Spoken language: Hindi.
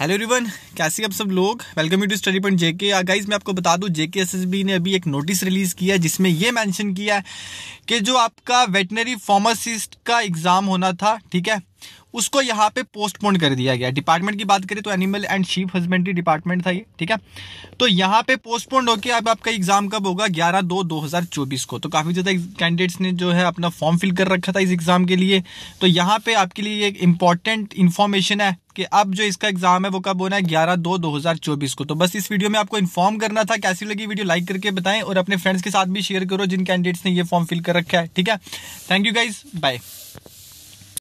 हेलो रिवन कैसे आप सब लोग welcome you to study point JK guys मैं आपको बता दूं जेके एसएसबी ने अभी एक नोटिस रिलीज किया जिसमें ये मेंशन किया है कि जो आपका वेटनरी फार्मासिस्ट का एग्ज़ाम होना था ठीक है उसको यहाँ पे पोस्टपोन कर दिया गया डिपार्टमेंट की बात करें तो animal and sheep husbandry department था ये ठीक है तो यहाँ पे पोस्टपोन होकर अब आपका एग्जाम कब होगा 11 दो 2024 को तो काफी ज्यादा कैंडिडेट्स ने जो है अपना फॉर्म फिल कर रखा था इस एग्जाम के लिए तो यहाँ पे आपके लिए एक इंपॉर्टेंट इन्फॉर्मेशन है कि अब जो इसका एग्जाम है वो कब होना है ग्यारह दो दो को तो बस इस वीडियो में आपको इन्फॉर्म करना था कैसी लगी वीडियो लाइक करके बताएं और अपने फ्रेंड्स के साथ भी शेयर करो जिन कैंडिडेट्स ने ये फॉर्म फिल कर रखा है ठीक है थैंक यू गाइज बाय